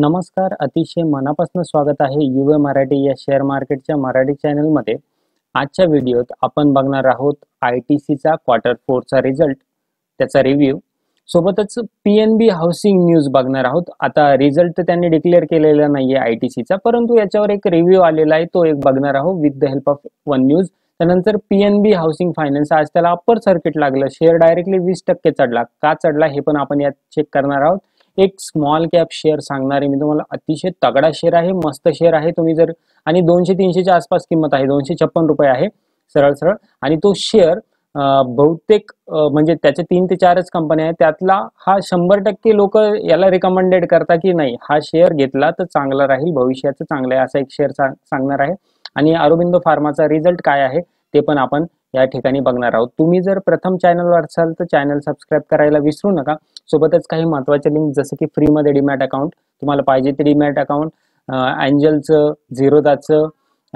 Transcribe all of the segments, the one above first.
नमस्कार अतिशय मनापासून स्वागत आहे युवे मराठी या शेअर मार्केटच्या मराठी चॅनलमध्ये आजच्या व्हिडिओत आपण बघणार आहोत आय टी सीचा क्वार्टर फोरचा रिझल्ट त्याचा रिव्ह्यू सोबतच P N B housing news बघणार आहोत आता रिझल्ट त्यांनी डिक्लेअर केलेला नाहीये आहे आय टी सीचा परंतु याच्यावर एक रिव्ह्यू आलेला आहे तो एक बघणार आहोत with the help of one news त्यानंतर P N B housing finance आज त्याला अप्पर सर्किट लागलं शेअर डायरेक्टली वीस टक्के चढला का चढला हे पण आपण यात चेक करणार आहोत एक स्मॉल कॅप शेअर सांगणार आहे मी तुम्हाला अतिशय तगडा शेअर आहे मस्त शेअर आहे तुम्ही जर आणि दोनशे तीनशेच्या आसपास किंमत आहे दोनशे छप्पन रुपये आहे सरळ सरळ आणि तो शेअर बहुतेक म्हणजे त्याचे तीन ते चारच कंपन्या आहेत त्यातला हा शंभर टक्के लोक याला रिकमेंडेड करता की नाही हा शेअर घेतला तर चांगला राहील भविष्याचं चांगलं आहे असा एक शेअर सांगणार आहे आणि अरोबिंदो फार्माचा रिझल्ट काय आहे ते पण आपण या ठिकाणी बघणार आहोत तुम्ही जर प्रथम चॅनलवर असाल तर चॅनल सबस्क्राईब करायला विसरू नका सोबतच काही महत्वाचे लिंक जसं की फ्रीमध्ये डीमॅट अकाउंट तुम्हाला पाहिजे ते डीमॅट अकाउंट अँजलचं झिरोदाचं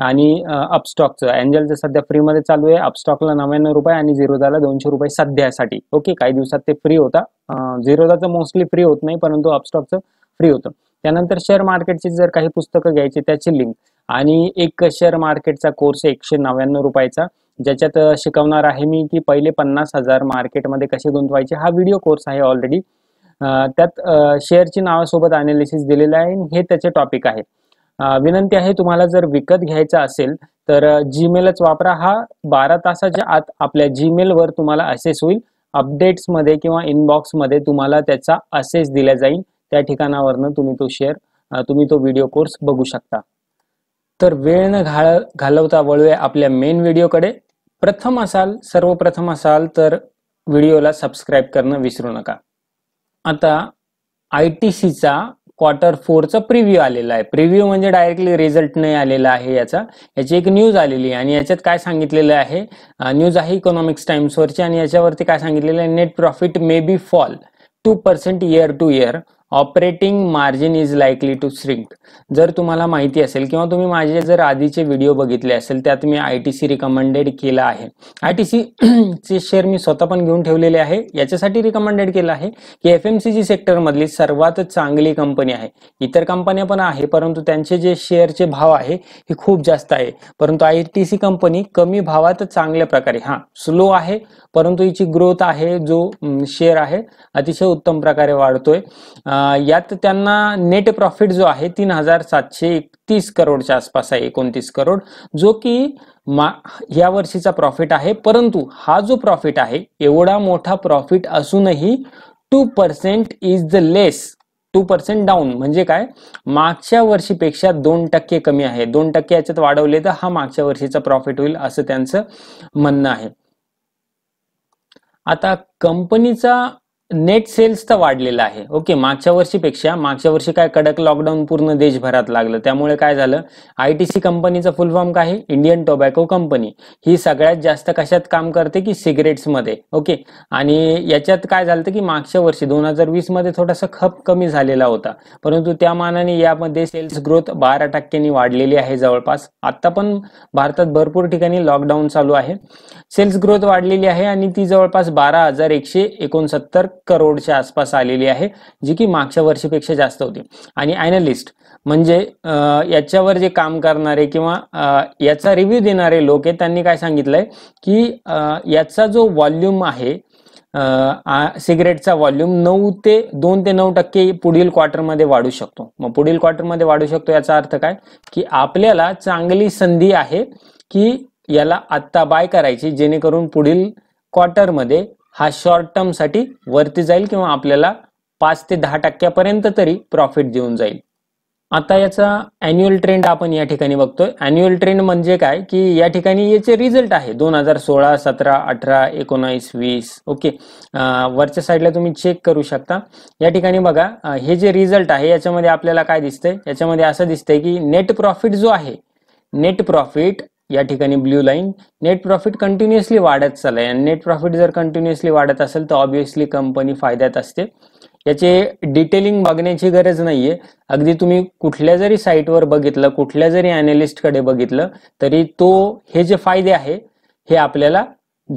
आणि अपस्टॉकचं अँजलचं सध्या फ्रीमध्ये चालू आहे अपस्टॉकला नव्याण्णव रुपये आणि झिरोदाला दोनशे रुपये सध्यासाठी ओके काही दिवसात ते फ्री होता झिरोदाचं मोस्टली फ्री होत नाही परंतु अपस्टॉकचं फ्री होतं त्यानंतर शेअर मार्केटची जर काही पुस्तकं घ्यायची त्याची लिंक आणि एक शेअर मार्केटचा कोर्स एकशे नव्याण्णव रुपयाचा ज्याच्यात शिकवणार आहे मी की पहिले पन्नास हजार मार्केटमध्ये कसे गुंतवायचे हा व्हिडिओ कोर्स आहे ऑलरेडी त्यात शेअरची नावासोबत अनालिसिस दिलेलं आहे हे त्याचे टॉपिक आहे विनंती आहे तुम्हाला जर विकत घ्यायचा असेल तर जीमेलच वापरा हा बारा तासाच्या आत आपल्या जीमेलवर तुम्हाला असेस होईल अपडेट्स मध्ये किंवा इनबॉक्समध्ये तुम्हाला त्याचा असेस दिला जाईल त्या ठिकाणावरनं तुम्ही तो शेअर तुम्ही तो व्हिडिओ कोर्स बघू शकता तर वेळ न घाल घालवता वळूया आपल्या मेन व्हिडिओकडे प्रथम असाल सर्वप्रथम असाल तर व्हिडिओला सबस्क्राईब करणं विसरू नका आता आय टी सीचा क्वार्टर फोरचा प्रिव्ह्यू आलेला आहे प्रिव्ह्यू म्हणजे डायरेक्टली रिझल्ट नाही आलेला आहे याचा याची एक न्यूज आलेली आहे आणि याच्यात काय सांगितलेलं आहे न्यूज आहे इकॉनॉमिक्स टाइम्सवरची आणि याच्यावरती काय सांगितलेलं आहे net profit may be fall two percent year to year operating margin is likely to shrink जर तुम्हाला माहिती असेल किंवा तुम्ही माझे जर आधीचे व्हिडिओ बघितले असेल त्यात मी आय टी सी रिकमेंडेड केला आहे आय टी सी चे शेअर मी स्वतः पण घेऊन ठेवलेले आहे याच्यासाठी रिकमेंडेड केलं आहे की एफ एम सी जी सेक्टरमधली सर्वात चांगली कंपनी आहे इतर कंपन्या पण आहे परंतु त्यांचे जे शेअरचे भाव आहे हे खूप जास्त आहे परंतु आय टी सी कंपनी कमी भावात चांगल्या प्रकारे हा स्लो आहे परंतु हिची ग्रोथ आहे जो शेअर आहे अतिशय उत्तम प्रकारे वाढतोय यात त्यांना नेट प्रॉफिट जो आहे तीन हजार सातशे एकतीस करोडच्या आसपास आहे एकोणतीस करोड जो की या वर्षीचा प्रॉफिट आहे परंतु हा जो प्रॉफिट आहे एवढा मोठा प्रॉफिट असूनही two percent is the less two percent down म्हणजे काय मागच्या वर्षीपेक्षा दोन टक्के कमी आहे दोन टक्के याच्यात वाढवले तर हा मागच्या वर्षीचा प्रॉफिट होईल असं त्यांचं म्हणणं आहे आता कंपनीचा नेट सेल्स तर वाढलेलं आहे ओके मागच्या वर्षीपेक्षा मागच्या वर्षी काय कडक लॉकडाऊन पूर्ण देशभरात लागलं त्यामुळे काय झालं आय टी सी कंपनीचा फुल फॉर्म काय आहे इंडियन टोबॅको कंपनी ही सगळ्यात जास्त कशात काम करते की सिगरेट्समध्ये ओके आणि याच्यात काय झालं की मागच्या वर्षी दोन हजार वीस मध्ये थोडासा खप कमी झालेला होता परंतु त्या मानाने यामध्ये सेल्स ग्रोथ बारा टक्क्यांनी वाढलेली आहे जवळपास आता पण भारतात भरपूर ठिकाणी लॉकडाऊन चालू आहे सेल्स ग्रोथ वाढलेली आहे आणि ती जवळपास बारा हजार एकशे एकोणसत्तर करोडच्या आसपास आलेली आहे जी की मागच्या वर्षीपेक्षा जास्त होती आणि अॅनालिस्ट म्हणजे याच्यावर जे काम करणारे किंवा याचा रिव्ह्यू देणारे लोक आहेत त्यांनी काय सांगितलंय की याचा जो व्हॉल्यूम आहे सिगरेटचा व्हॉल्यूम नऊ ते दोन ते नऊ टक्के पुढील क्वार्टरमध्ये वाढू शकतो मग पुढील क्वार्टरमध्ये वाढू शकतो याचा अर्थ काय की आपल्याला चांगली संधी आहे की याला आत्ता बाय करायची जेणेकरून पुढील क्वार्टरमध्ये हा शॉर्ट टर्म साठी वरती जाईल किंवा आपल्याला पाच ते दहा टक्क्यापर्यंत तरी प्रॉफिट देऊन जाईल आता याचा अॅन्युअल ट्रेंड आपण या ठिकाणी बघतोय अॅन्युअल ट्रेंड म्हणजे काय की या ठिकाणी याचे रिझल्ट आहे दोन हजार सोळा सतरा अठरा एकोणास वीस ओके वरच्या साईडला तुम्ही चेक करू शकता या ठिकाणी बघा हे जे रिझल्ट आहे याच्यामध्ये आपल्याला काय दिसतंय याच्यामध्ये असं दिसतंय की नेट प्रॉफिट जो आहे नेट प्रॉफिट या ठिकाणी blue line net profit continuously वाढत चालला आहे आणि नेट प्रॉफिट जर कंटिन्युअसली वाढत असेल तर ऑब्विसली कंपनी फायद्यात असते याचे डिटेलिंग बघण्याची गरज नाही आहे अगदी तुम्ही कुठल्या जरी साईटवर बघितलं कुठल्या जरी अॅनालिस्टकडे बघितलं तरी तो हे जे फायदे आहे हे आपल्याला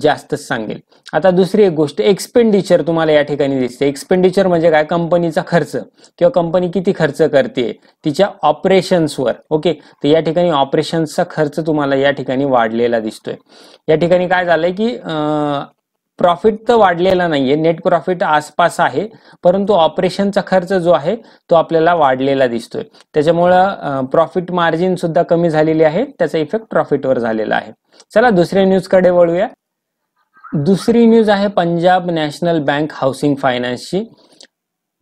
जास्तच सांगेल आता दुसरी एक गोष्ट एक्सपेंडिचर तुम्हाला या ठिकाणी दिसते एक्सपेंडिचर म्हणजे काय कंपनीचा खर्च किंवा कंपनी किती खर्च करते तिच्या ऑपरेशन्सवर ओके तर या ठिकाणी ऑपरेशन्सचा खर्च तुम्हाला या ठिकाणी वाढलेला दिसतोय या ठिकाणी काय झालंय की प्रॉफिट तर वाढलेला नाहीये नेट प्रॉफिट आसपास आहे परंतु ऑपरेशनचा खर्च जो आहे तो आपल्याला वाढलेला दिसतोय त्याच्यामुळं प्रॉफिट मार्जिन सुद्धा कमी झालेली आहे त्याचा इफेक्ट प्रॉफिटवर झालेला आहे चला दुसऱ्या न्यूजकडे वळूया दुसरी न्यूज आहे पंजाब नॅशनल बँक हाऊसिंग फायनान्सची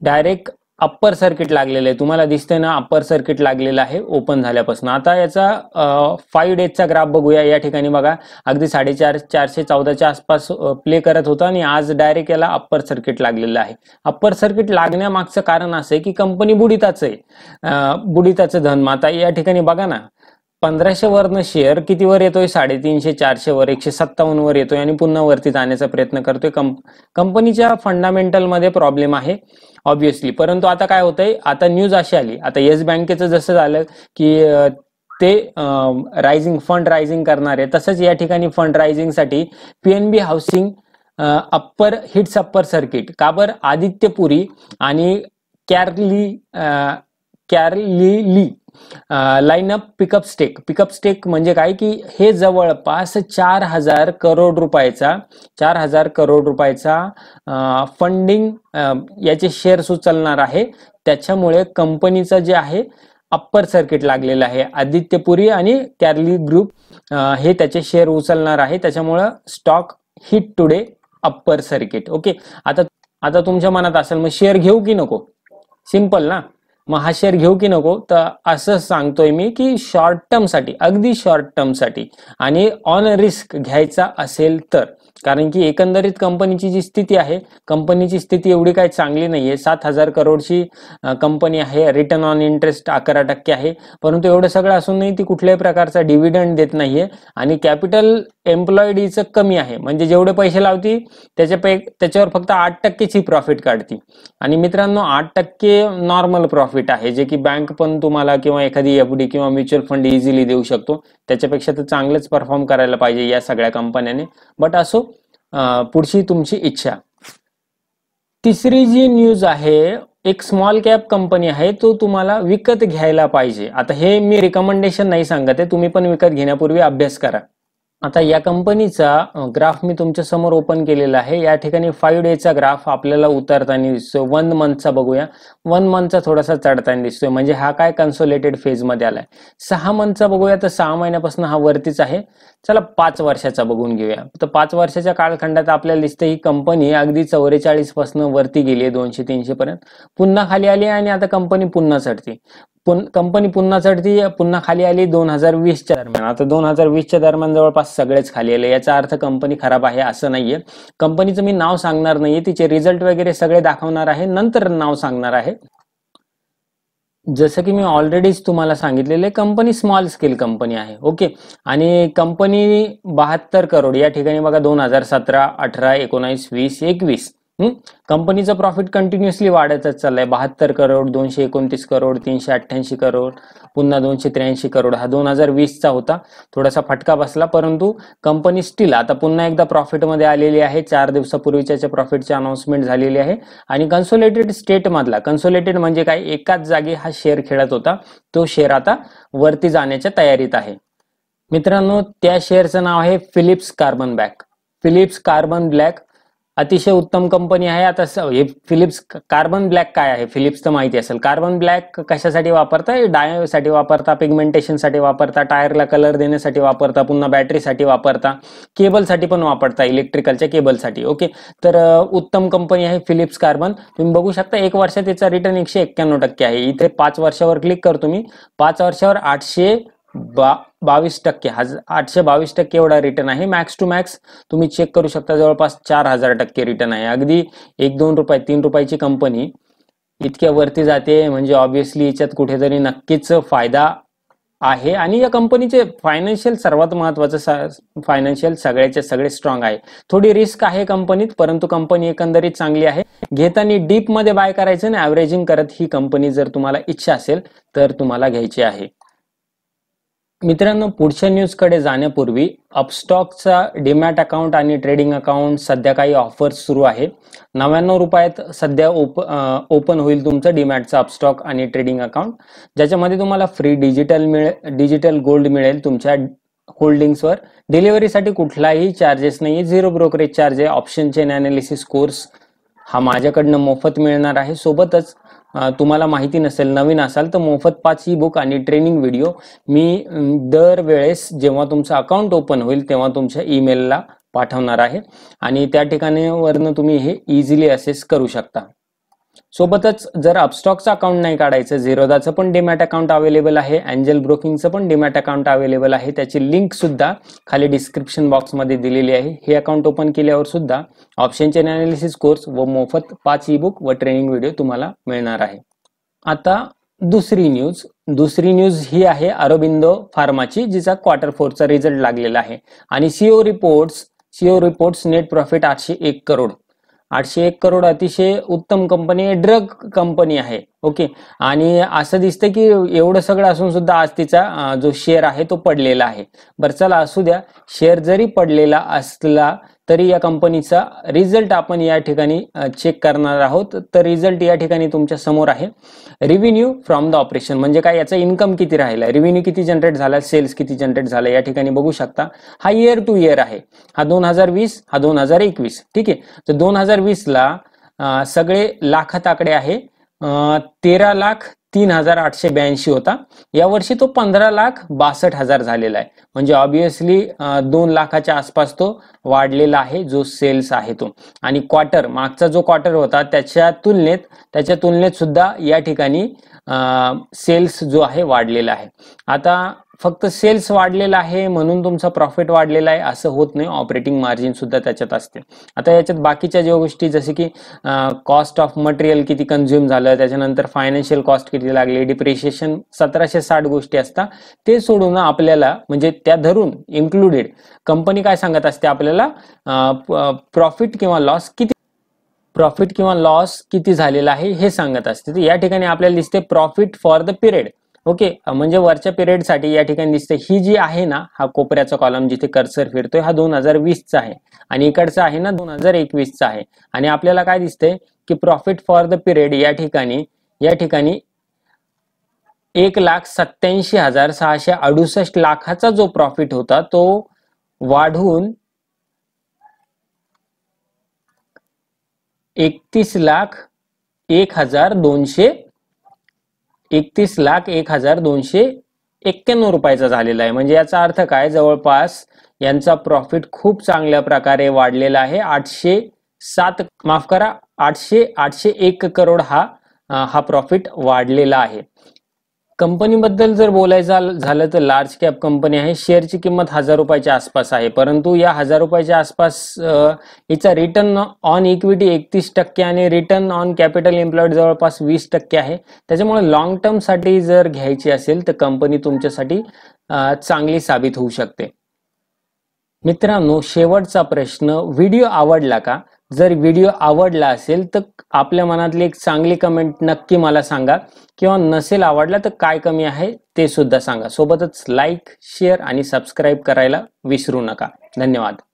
डायरेक्ट अप्पर सर्किट लागलेलं आहे तुम्हाला दिसतंय ना अप्पर सर्किट लागलेलं आहे ओपन झाल्यापासून आता याचा फाईव्ह डेजचा ग्राफ बघूया या ठिकाणी बघा अगदी साडेचार चारशे चौदाच्या आसपास प्ले करत होता आणि आज डायरेक्ट याला अप्पर सर्किट लागलेलं आहे अप्पर सर्किट लागण्यामागचं कारण असं आहे की कंपनी बुडीताच आहे बुडिताचं धन माता या ठिकाणी बघा ना पंधराशे वरनं शेअर किती वर येतोय साडेतीनशे चारशे वर एकशे सत्तावन्न वर येतोय आणि पुन्हा वरती जाण्याचा प्रयत्न करतोय कंप कंपनीच्या फंडामेंटलमध्ये प्रॉब्लेम आहे ऑब्विसली परंतु आता काय होतंय आता न्यूज अशी आली आता येस बँकेचं जसं झालं की ते रायझिंग फंड रायझिंग करणार आहे तसंच या ठिकाणी फंड रायझिंगसाठी PNB housing upper hits upper circuit काबर आदित्यपुरी आणि कॅरली कॅरली line pickup stake pickup stake म्हणजे काय की हे जवळपास चार हजार करोड रुपयाचा चार हजार करोड रुपयाचा फंडिंग याचे शेअर्स उचलणार आहे त्याच्यामुळे कंपनीचं जे आहे अप्पर सर्किट लागलेलं आहे आदित्यपुरी आणि कॅरली ग्रुप हे त्याचे शेअर उचलणार आहे त्याच्यामुळं stock hit today upper circuit okay आता आता तुमच्या मनात असेल मग शेअर घेऊ की नको सिंपल ना मग हा शेअर घेऊ की नको तर असं सांगतोय मी की शॉर्ट टर्मसाठी अगदी शॉर्ट टर्मसाठी आणि ऑन रिस्क घ्यायचा असेल तर कारण की एकंदरीत कंपनीची जी स्थिती आहे कंपनीची स्थिती एवढी काही चांगली नाहीये सात हजार करोडची कंपनी आहे रिटर्न ऑन इंटरेस्ट अकरा टक्के आहे परंतु एवढं सगळं असूनही ती कुठल्याही प्रकारचा डिव्हिडंड देत नाहीये आणि कॅपिटल एम्प्लॉईड कमी आहे म्हणजे जेवढे पैसे लावती त्याच्या त्याच्यावर फक्त आठ टक्केची प्रॉफिट काढती आणि मित्रांनो आठ टक्के नॉर्मल प्रॉफिट आहे जे की बँक पण तुम्हाला किंवा एखादी एफडी किंवा म्युच्युअल फंड इझिली देऊ शकतो त्याच्यापेक्षा तर चांगलंच परफॉर्म करायला पाहिजे या सगळ्या कंपन्याने बट असो पुढची तुमची इच्छा तिसरी जी न्यूज आहे एक स्मॉल कॅप कंपनी आहे तो तुम्हाला विकत घ्यायला पाहिजे आता हे मी रिकमेंडेशन नाही सांगत आहे तुम्ही पण विकत घेण्यापूर्वी अभ्यास करा आता या कंपनीचा ग्राफ मी तुमच्या समोर ओपन केलेला आहे या ठिकाणी फाईव्ह डेचा ग्राफ आपल्याला उतरताना दिसतोय वन मंथचा बघूया वन मंथचा थोडासा चढताना दिसतोय म्हणजे हा काय कन्सोलेटेड फेज मध्ये आलाय सहा मंथचा बघूया तर सहा महिन्यापासून हा वरतीच आहे चला पाच वर्षाचा बघून घेऊया तर पाच वर्षाच्या कालखंडात आपल्याला दिसतं ही कंपनी अगदी चौवेचाळीस पासून वरती गेली आहे दोनशे तीनशे पर्यंत पुन्हा खाली आली आणि आता कंपनी पुन्हा चढते कंपनी पुन्हा चढती पुन्हा खाली आली दोन हजार वीसच्या दरम्यान आता दोन हजार वीसच्या दरम्यान जवळपास सगळेच खाली आले याचा अर्थ कंपनी खराब आहे असं नाहीये कंपनीचं मी नाव सांगणार नाहीये तिचे रिझल्ट वगैरे सगळे दाखवणार आहे नंतर नाव सांगणार आहे जसं की मी ऑलरेडीच तुम्हाला सांगितलेले कंपनी स्मॉल स्केल कंपनी आहे ओके आणि कंपनी बहात्तर करोड या ठिकाणी बघा दोन हजार सतरा अठरा एकोणीस वीस एकवीस कंपनीचा प्रॉफिट कंटिन्युअसली वाढतच चाललाय बहात्तर करोड दोनशे एकोणतीस करोड तीनशे अठ्ठ्याऐंशी करोड पुन्हा दोनशे त्र्याऐंशी करोड हा दोन हजार वीसचा होता थोडासा फटका बसला परंतु कंपनी स्टील आता पुन्हा एकदा प्रॉफिटमध्ये आलेली आहे चार दिवसापूर्वीच्या प्रॉफिटची अनाउन्समेंट झालेली आहे आणि कन्सोलेटेड स्टेटमधला कन्सोलेटेड म्हणजे काय एकाच जागी हा शेअर खेळत होता तो शेअर आता वरती जाण्याच्या तयारीत आहे मित्रांनो त्या शेअरचं नाव आहे Phillips carbon back Phillips carbon black अतिशय उत्तम कंपनी आहे आता हे फिलिप्स कार्बन ब्लॅक काय आहे फिलिप्स तर माहिती असेल कार्बन ब्लॅक कशासाठी वापरता डायसाठी वापरता पिगमेंटेशनसाठी वापरता टायरला कलर देण्यासाठी वापरता पुन्हा बॅटरीसाठी वापरता केबलसाठी पण वापरता इलेक्ट्रिकलच्या केबलसाठी ओके तर उत्तम कंपनी आहे फिलिप्स कार्बन तुम्ही बघू शकता एक वर्षात त्याचा रिटर्न एकशे एक्क्याण्णव टक्के आहे इथे पाच वर्षावर क्लिक कर तुम्ही पाच वर्षावर आठशे बावीस टक्के हज आठशे बावीस टक्के एवढा रिटर्न आहे मॅक्स टू मॅक्स तुम्ही चेक करू शकता जवळपास चार हजार टक्के रिटर्न आहे अगदी एक दोन रुपये तीन रुपयाची कंपनी इतक्या वरती जाते म्हणजे ऑब्व्हियसली याच्यात कुठेतरी नक्कीच फायदा आहे आणि या कंपनीचे फायनान्शियल सर्वात महत्वाचं फायनान्शियल सगळ्याचे सगळे स्ट्रॉंग आहे थोडी रिस्क आहे कंपनीत परंतु कंपनी एकंदरीत चांगली आहे घेताना मध्ये बाय करायचं ना ॲव्हरेजिंग करत ही कंपनी जर तुम्हाला इच्छा असेल तर तुम्हाला घ्यायची आहे मित्रांनो पुढच्या न्यूजकडे जाण्यापूर्वी अपस्टॉकचा डीमॅट अकाउंट आणि ट्रेडिंग अकाउंट सध्या काही ऑफर्स सुरू आहे नव्याण्णव रुपयात सध्या ओप ओपन होईल तुमचं डीमॅटचं अपस्टॉक आणि ट्रेडिंग अकाउंट ज्याच्यामध्ये तुम्हाला फ्री डिजिटल मिळेल डिजिटल गोल्ड मिळेल तुमच्या होल्डिंग्सवर डिलिव्हरीसाठी कुठलाही चार्जेस नाही झिरो ब्रोकरेज चार्ज आहे ऑप्शन चेन अनालिसिस कोर्स हा माझ्याकडनं मोफत मिळणार आहे सोबतच तुम्हाला माहिती नसेल नवीन असाल तर मोफत पाच ई बुक आणि ट्रेनिंग व्हिडिओ मी दरवेळेस जेव्हा तुमचं अकाउंट ओपन होईल तेव्हा तुमच्या ईमेलला पाठवणार आहे आणि त्या ठिकाणी तुम्ही हे इझिली असेस करू शकता सोबतच जर अपस्टॉकचं अकाउंट नाही काढायचं झिरोदाचं पण डिमॅट अकाउंट अवेलेबल आहे अँजल ब्रोकिंगचं पण डिमॅट अकाउंट अवेलेबल आहे त्याची लिंक सुद्धा खाली डिस्क्रिप्शन बॉक्समध्ये दिलेली आहे हे अकाउंट ओपन केल्यावर सुद्धा ऑप्शनचे अनालिसिस कोर्स व मोफत पाच ई बुक व ट्रेनिंग व्हिडिओ तुम्हाला मिळणार आहे आता दुसरी न्यूज दुसरी न्यूज ही आहे अरोबिंदो फार्माची जिचा क्वार्टर फोरचा रिझल्ट लागलेला आहे आणि CO reports CO reports net profit आठशे एक करोड आठशे एक करोड अतिशय उत्तम कंपनी ड्रग कंपनी आहे ओके आणि असं दिसतं की एवढं सगळं असून सुद्धा आज तिचा जो शेअर आहे तो पडलेला आहे बरं चला असू द्या शेअर जरी पडलेला असला तरी या कंपनीचा रिझल्ट आपण या ठिकाणी चेक करणार आहोत तर रिझल्ट या ठिकाणी तुमच्या समोर आहे रिव्हेन्यू फ्रॉम द ऑपरेशन म्हणजे काय याचा इन्कम किती राहिला रिव्हेन्यू किती जनरेट झाला सेल्स किती जनरेट झाला या ठिकाणी बघू शकता हा इयर टू इयर आहे हा दोन हजार वीस हा दोन हजार एकवीस ठीक आहे तर दोन हजार वीसला सगळे लाखात आकडे आहे तेरा लाख तीन हजार आठशे ब्याऐंशी होता यावर्षी तो पंधरा लाख बासष्ट हजार झालेला आहे म्हणजे ऑब्विसली दोन लाखाच्या आसपास तो वाढलेला आहे जो सेल्स आहे तो आणि क्वार्टर मागचा जो क्वार्टर होता त्याच्या तुलनेत त्याच्या तुलनेत सुद्धा या ठिकाणी सेल्स जो आहे वाढलेला आहे आता फक्त सेल्स वाढलेला आहे म्हणून तुमचा प्रॉफिट वाढलेला आहे असं होत नाही ऑपरेटिंग मार्जिन सुद्धा त्याच्यात असते आता याच्यात बाकीच्या ज्या गोष्टी जसे की कॉस्ट ऑफ मटेरियल किती कन्झ्युम झालं त्याच्यानंतर फायनान्शियल कॉस्ट किती लागली डिप्रिशिएशन सतराशे साठ गोष्टी असतात ते सोडून आपल्याला म्हणजे त्या धरून इन्क्लुडेड कंपनी काय सांगत असते आपल्याला प्रॉफिट किंवा लॉस किती प्रॉफिट किंवा लॉस किती झालेला आहे हे सांगत असते या ठिकाणी आपल्याला दिसते profit for the period okay म्हणजे वरच्या साठी या ठिकाणी दिसते ही जी आहे ना हा कोपऱ्याचा कॉलम जिथे कर्सर फिरतोय हा दोन हजार वीसचा आहे आणि इकडचा आहे ना दोन हजार एकवीसचा आहे आणि आपल्याला काय दिसतंय की प्रॉफिट फॉर द पिरियड या ठिकाणी या ठिकाणी एक लाख सत्याऐंशी हजार सहाशे अडुसष्ट लाखाचा जो प्रॉफिट होता तो वाढून एकतीस लाख एक हजार दोनशे एकतीस लाख एक हजार दोनशे एक्क्याण्णव रुपयाचा झालेला आहे म्हणजे याचा अर्थ काय जवळपास यांचा प्रॉफिट खूप चांगल्या प्रकारे वाढलेला आहे आठशे सात माफ करा आठशे आठशे एक करोड हा हा प्रॉफिट वाढलेला आहे कंपनीबद्दल जर बोलायचं झालं तर लार्ज कॅप कंपनी आहे शेअरची किंमत हजार रुपयाच्या आसपास आहे परंतु या हजार रुपयाच्या आसपास हिचा रिटर्न ऑन इक्विटी एकतीस टक्के आणि रिटर्न ऑन कॅपिटल एम्प्लॉईड जवळपास वीस टक्के आहे त्याच्यामुळे लॉंग टर्मसाठी जर घ्यायची असेल तर कंपनी तुमच्यासाठी चांगली साबित होऊ शकते मित्रांनो शेवटचा प्रश्न व्हिडिओ आवडला का जर व्हिडिओ आवडला असेल तर आपल्या मनातली एक चांगली कमेंट नक्की मला सांगा किंवा नसेल आवडला तर काय कमी आहे ते सुद्धा सांगा सोबतच लाईक शेअर आणि सबस्क्राईब करायला विसरू नका धन्यवाद